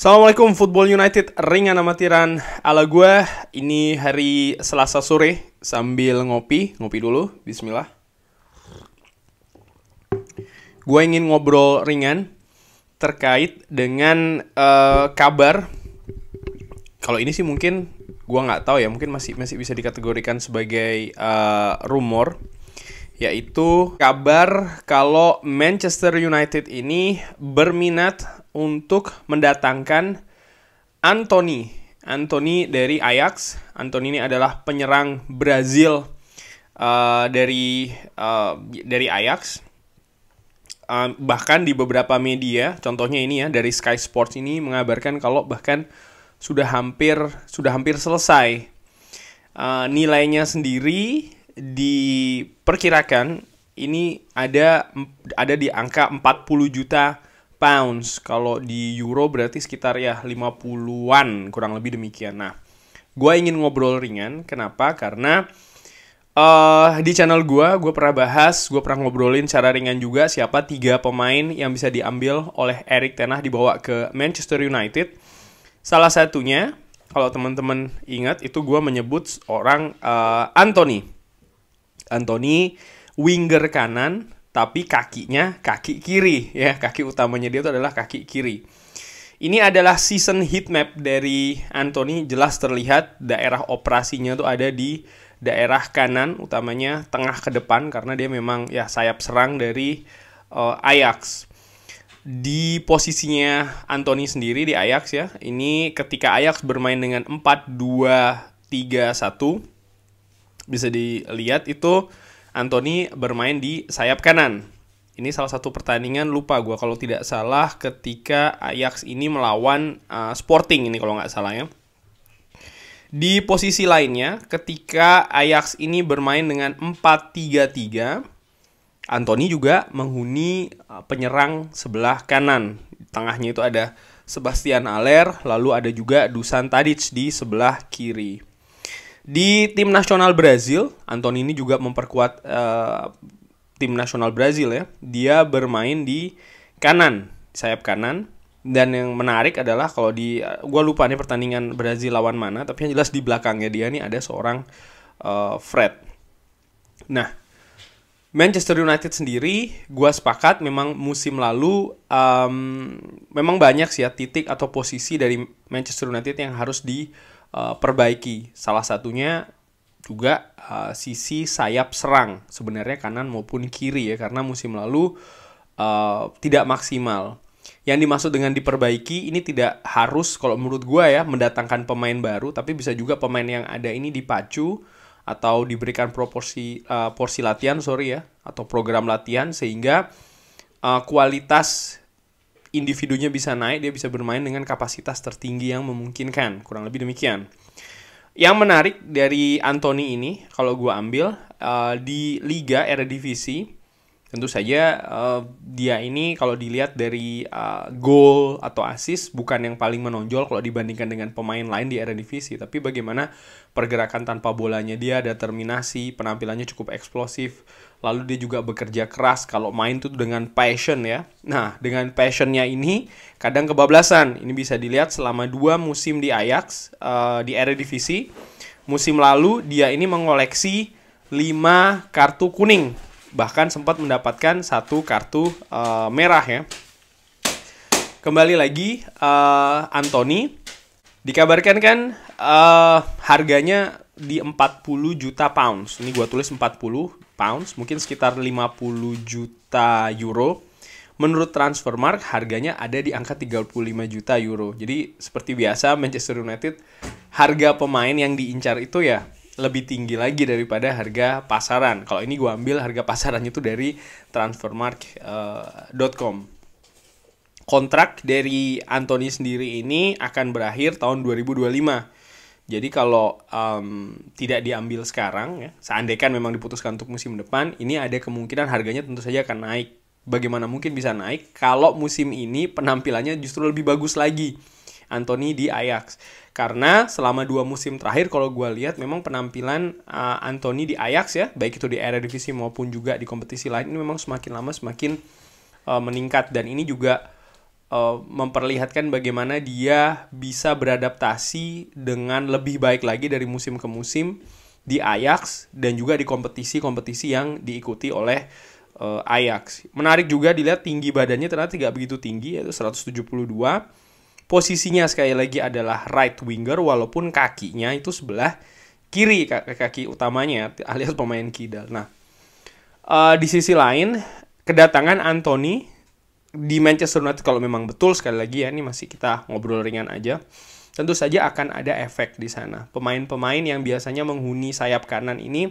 Assalamualaikum Football United ringan amatiran ala gue Ini hari Selasa sore sambil ngopi Ngopi dulu, bismillah Gue ingin ngobrol ringan terkait dengan uh, kabar Kalau ini sih mungkin gue nggak tahu ya mungkin masih masih bisa dikategorikan sebagai uh, rumor yaitu kabar kalau Manchester United ini berminat untuk mendatangkan Anthony. Anthony dari Ajax. Anthony ini adalah penyerang Brazil uh, dari uh, dari Ajax. Uh, bahkan di beberapa media, contohnya ini ya dari Sky Sports ini mengabarkan kalau bahkan sudah hampir sudah hampir selesai. Uh, nilainya sendiri diperkirakan ini ada ada di angka 40 juta pounds. Kalau di euro berarti sekitar ya 50-an kurang lebih demikian. Nah, gue ingin ngobrol ringan. Kenapa? Karena uh, di channel gue, gue pernah bahas, gue pernah ngobrolin cara ringan juga siapa tiga pemain yang bisa diambil oleh eric Tenah dibawa ke Manchester United. Salah satunya, kalau teman-teman ingat, itu gue menyebut orang uh, eh, Anthony Anthony winger kanan tapi kakinya kaki kiri ya kaki utamanya dia itu adalah kaki kiri. Ini adalah season heat map dari Anthony jelas terlihat daerah operasinya itu ada di daerah kanan utamanya tengah ke depan karena dia memang ya sayap serang dari uh, Ajax. Di posisinya Anthony sendiri di Ajax ya. Ini ketika Ajax bermain dengan 4 2 3 1 bisa dilihat itu Anthony bermain di sayap kanan. Ini salah satu pertandingan lupa gue kalau tidak salah ketika Ajax ini melawan uh, Sporting ini kalau nggak salah ya. Di posisi lainnya ketika Ajax ini bermain dengan 4-3-3 Anthony juga menghuni eh, penyerang sebelah kanan. Tengahnya itu ada Sebastian Aller, lalu ada juga Dusan Tadic di sebelah kiri. Di tim nasional Brazil, Anton ini juga memperkuat uh, tim nasional Brazil ya. Dia bermain di kanan, sayap kanan. Dan yang menarik adalah kalau di eh, gua lupa nih pertandingan Brazil lawan mana, tapi yang jelas di belakangnya dia nih ada seorang uh, Fred. Nah, Manchester United sendiri, gue sepakat memang musim lalu um, memang banyak sih ya titik atau posisi dari Manchester United yang harus di Eh, perbaiki. Salah satunya juga uh, sisi sayap serang sebenarnya kanan maupun kiri ya karena musim lalu uh, tidak maksimal. Yang dimaksud dengan diperbaiki ini tidak harus kalau menurut gua ya mendatangkan pemain baru tapi bisa juga pemain yang ada ini dipacu atau diberikan proporsi uh, porsi latihan sorry ya atau program latihan sehingga uh, kualitas individunya bisa naik, dia bisa bermain dengan kapasitas tertinggi yang memungkinkan. Kurang lebih demikian. Yang menarik dari Anthony ini, kalau gue ambil, uh, di Liga Eredivisie, Tentu saja uh, dia ini kalau dilihat dari uh, eh, gol atau assist bukan yang paling menonjol kalau dibandingkan dengan pemain lain di era divisi, tapi bagaimana pergerakan tanpa bolanya dia determinasi, penampilannya cukup eksplosif, lalu dia juga bekerja keras kalau main tuh dengan passion ya. Nah, dengan passionnya ini kadang kebablasan. Ini bisa dilihat selama dua musim di Ajax uh, di era divisi. Musim lalu dia ini mengoleksi 5 kartu kuning bahkan sempat mendapatkan satu kartu uh, merah ya. Kembali lagi uh, Anthony dikabarkan kan uh, harganya di 40 juta pounds. Ini gua tulis 40 pounds, mungkin sekitar 50 juta euro. Menurut Transfermarkt harganya ada di angka 35 juta euro. Jadi seperti biasa Manchester United harga pemain yang diincar itu ya lebih tinggi lagi daripada harga pasaran. Kalau ini gue ambil harga pasarannya itu dari transfermark.com. Eh, uh, Kontrak dari Anthony sendiri ini akan berakhir tahun 2025. Jadi kalau um, tidak diambil sekarang, ya, seandainya kan memang diputuskan untuk musim depan, ini ada kemungkinan harganya tentu saja akan naik. Bagaimana mungkin bisa naik kalau musim ini penampilannya justru lebih bagus lagi? Anthony di Ajax. Karena selama dua musim terakhir kalau gue lihat memang penampilan uh, Anthony di Ajax ya, baik itu di era divisi maupun juga di kompetisi lain ini memang semakin lama semakin uh, meningkat dan ini juga uh, memperlihatkan bagaimana dia bisa beradaptasi dengan lebih baik lagi dari musim ke musim di Ajax dan juga di kompetisi-kompetisi yang diikuti oleh Ajax. Menarik juga dilihat tinggi badannya ternyata tidak begitu tinggi yaitu 172 Posisinya sekali lagi adalah right winger walaupun kakinya itu sebelah kiri kaki utamanya alias pemain kidal. Nah, uh, di sisi lain kedatangan Anthony di Manchester United kalau memang betul sekali lagi ya ini masih kita ngobrol ringan aja tentu saja akan ada efek di sana pemain-pemain yang biasanya menghuni sayap kanan ini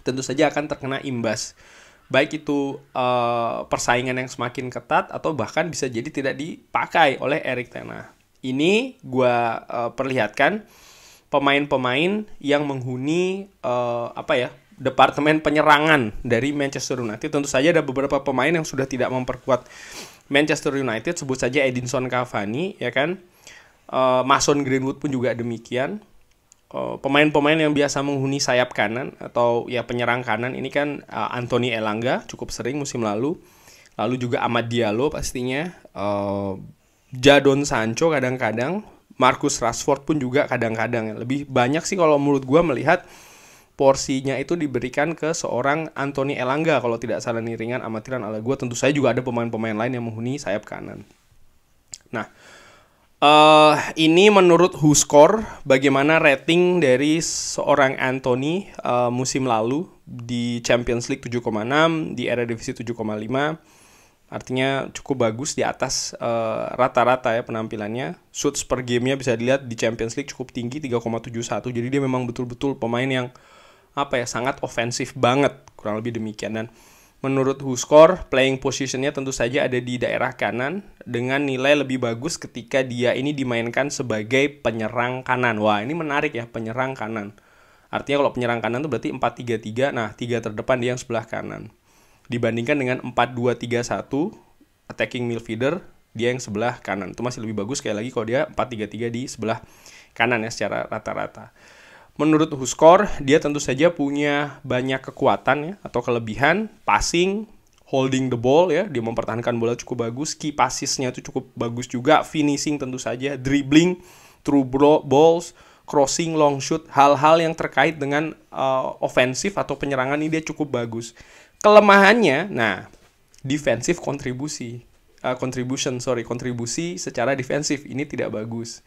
tentu saja akan terkena imbas baik itu uh, persaingan yang semakin ketat atau bahkan bisa jadi tidak dipakai oleh Eric Tena Ini gue uh, perlihatkan pemain-pemain yang menghuni uh, apa ya departemen penyerangan dari Manchester United. Tentu saja ada beberapa pemain yang sudah tidak memperkuat Manchester United. Sebut saja Edinson Cavani, ya kan. Uh, Mason Greenwood pun juga demikian. Eh, pemain-pemain yang biasa menghuni sayap kanan atau ya penyerang kanan ini kan uh, Anthony Elanga cukup sering musim lalu. Lalu juga Ahmad Diallo pastinya, uh, Jadon Sancho kadang-kadang, Marcus Rashford pun juga kadang-kadang. Lebih banyak sih kalau menurut gue melihat porsinya itu diberikan ke seorang Anthony Elanga kalau tidak salah niringan amatiran ala gue tentu saya juga ada pemain-pemain lain yang menghuni sayap kanan. Nah, Uh, ini menurut WhoScore bagaimana rating dari seorang Anthony uh, musim lalu di Champions League 7,6, di era divisi 7,5. Artinya cukup bagus di atas eh, rata-rata uh, ya penampilannya. Shoots per gamenya bisa dilihat di Champions League cukup tinggi 3,71. Jadi dia memang betul-betul pemain yang apa ya sangat ofensif banget kurang lebih demikian dan Menurut WhoScore, playing positionnya tentu saja ada di daerah kanan dengan nilai lebih bagus ketika dia ini dimainkan sebagai penyerang kanan. Wah, ini menarik ya, penyerang kanan. Artinya kalau penyerang kanan itu berarti 4-3-3, nah 3 terdepan dia yang sebelah kanan. Dibandingkan dengan 4-2-3-1, attacking midfielder, dia yang sebelah kanan. Itu masih lebih bagus sekali lagi kalau dia 4-3-3 di sebelah kanan ya secara rata-rata menurut Huskor dia tentu saja punya banyak kekuatan ya atau kelebihan passing holding the ball ya dia mempertahankan bola cukup bagus key passes-nya itu cukup bagus juga finishing tentu saja dribbling through balls crossing long shoot hal-hal yang terkait dengan uh, eh, ofensif atau penyerangan ini dia cukup bagus kelemahannya nah defensive kontribusi uh, contribution sorry kontribusi secara defensif ini tidak bagus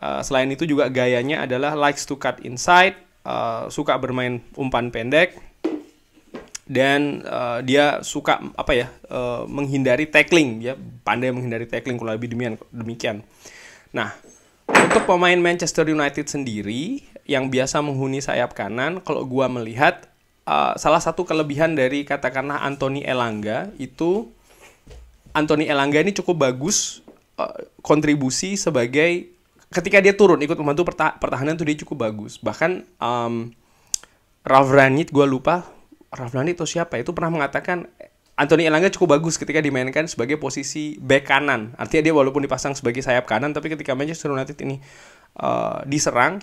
Eh, selain itu juga gayanya adalah likes to cut inside, uh, suka bermain umpan pendek, dan uh, dia suka apa ya uh, menghindari tackling, ya pandai menghindari tackling kurang lebih demikian. demikian. Nah, untuk pemain Manchester United sendiri yang biasa menghuni sayap kanan, kalau gua melihat uh, salah satu kelebihan dari katakanlah Anthony Elanga itu Anthony Elanga ini cukup bagus uh, kontribusi sebagai ketika dia turun ikut membantu pertahanan tuh dia cukup bagus. Bahkan um, Ralf Ranit gue lupa Ralf Ranit atau siapa itu pernah mengatakan Anthony Elanga cukup bagus ketika dimainkan sebagai posisi back kanan. Artinya dia walaupun dipasang sebagai sayap kanan tapi ketika Manchester United ini uh, diserang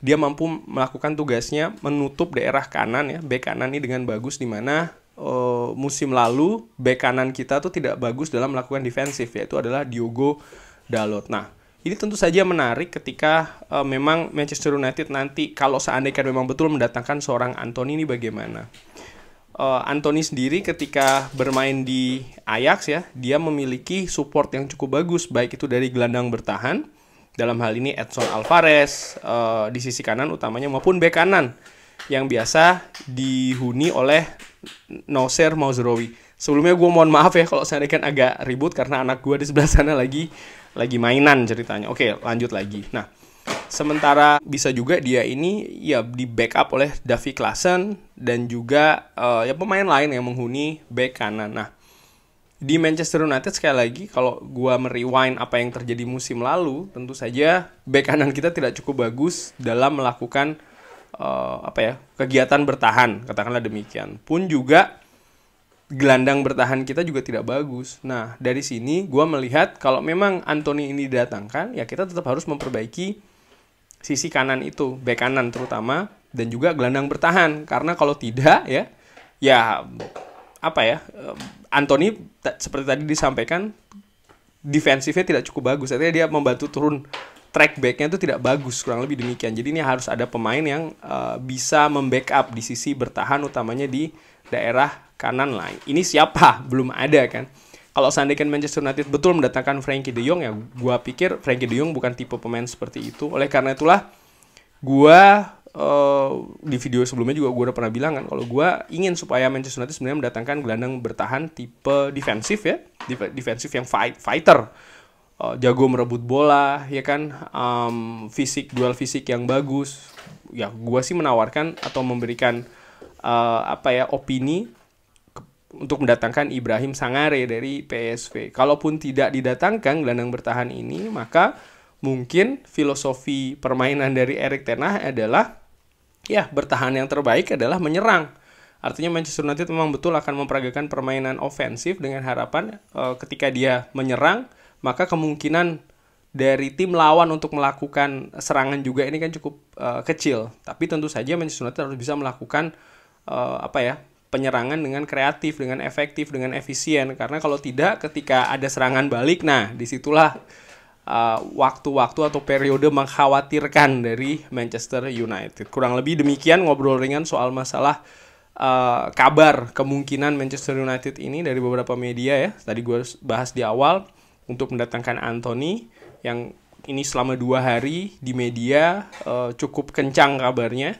dia mampu melakukan tugasnya menutup daerah kanan ya back kanan ini dengan bagus di mana uh, musim lalu back kanan kita tuh tidak bagus dalam melakukan defensif yaitu adalah Diogo Dalot. Nah, ini tentu saja menarik ketika uh, memang Manchester United nanti kalau seandainya memang betul mendatangkan seorang Anthony ini bagaimana. Uh, Anthony sendiri ketika bermain di Ajax ya, dia memiliki support yang cukup bagus baik itu dari gelandang bertahan dalam hal ini Edson Alvarez uh, di sisi kanan utamanya maupun bek kanan yang biasa dihuni oleh Noser Mauzerowi. Sebelumnya gue mohon maaf ya kalau seandainya agak ribut karena anak gue di sebelah sana lagi lagi mainan ceritanya. Oke, lanjut lagi. Nah, sementara bisa juga dia ini ya di backup oleh Davi Klassen dan juga uh, ya pemain lain yang menghuni back kanan. Nah, di Manchester United sekali lagi kalau gua merewind apa yang terjadi musim lalu, tentu saja back kanan kita tidak cukup bagus dalam melakukan uh, apa ya, kegiatan bertahan, katakanlah demikian. Pun juga gelandang bertahan kita juga tidak bagus. Nah, dari sini gue melihat kalau memang Anthony ini didatangkan, ya kita tetap harus memperbaiki sisi kanan itu, back kanan terutama, dan juga gelandang bertahan. Karena kalau tidak ya, ya apa ya, eh, Anthony seperti tadi disampaikan, defensifnya tidak cukup bagus. Artinya dia membantu turun track backnya itu tidak bagus, kurang lebih demikian. Jadi ini harus ada pemain yang uh, bisa membackup di sisi bertahan, utamanya di daerah kanan lain. Ini siapa? Belum ada kan. Kalau seandainya kan Manchester United betul mendatangkan Frankie De Jong ya gua pikir Frankie De Jong bukan tipe pemain seperti itu. Oleh karena itulah gua Uh, di video sebelumnya juga gue udah pernah bilang kan kalau gue ingin supaya Manchester United sebenarnya mendatangkan gelandang bertahan tipe defensif ya defensif yang fight fighter uh, jago merebut bola ya kan um, fisik dual fisik yang bagus ya gue sih menawarkan atau memberikan uh, apa ya opini untuk mendatangkan Ibrahim Sangare dari PSV. Kalaupun tidak didatangkan gelandang bertahan ini, maka mungkin filosofi permainan dari Erik Ten Hag adalah ya bertahan yang terbaik adalah menyerang. Artinya Manchester United memang betul akan memperagakan permainan ofensif dengan harapan e, ketika dia menyerang, maka kemungkinan dari tim lawan untuk melakukan serangan juga ini kan cukup e, kecil. Tapi tentu saja Manchester United harus bisa melakukan e, apa ya penyerangan dengan kreatif, dengan efektif, dengan efisien. Karena kalau tidak, ketika ada serangan balik, nah disitulah uh, waktu-waktu uh, atau periode mengkhawatirkan dari Manchester United. Kurang lebih demikian ngobrol ringan soal masalah uh, kabar kemungkinan Manchester United ini dari beberapa media ya. Tadi gue bahas di awal untuk mendatangkan Anthony yang ini selama dua hari di media uh, cukup kencang kabarnya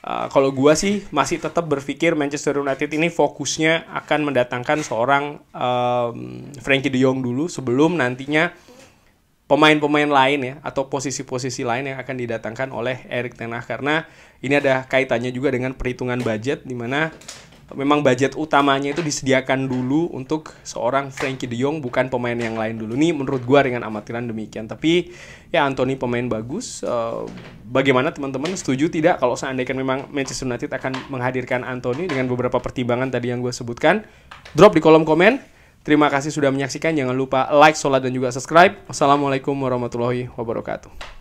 Eh, kalau gua sih masih tetap berpikir Manchester United ini fokusnya akan mendatangkan seorang um, Frankie De Jong dulu sebelum nantinya pemain-pemain lain ya atau posisi-posisi lain yang akan didatangkan oleh Erik Ten Hag karena ini ada kaitannya juga dengan perhitungan budget di mana memang budget utamanya itu disediakan dulu untuk seorang Frankie De Jong bukan pemain yang lain dulu. Nih menurut gua dengan amatiran demikian. Tapi ya Anthony pemain bagus. Eh, bagaimana teman-teman setuju tidak kalau seandainya kan memang Manchester United akan menghadirkan Anthony dengan beberapa pertimbangan tadi yang gue sebutkan? Drop di kolom komen. Terima kasih sudah menyaksikan. Jangan lupa like, sholat, dan juga subscribe. Wassalamualaikum warahmatullahi wabarakatuh.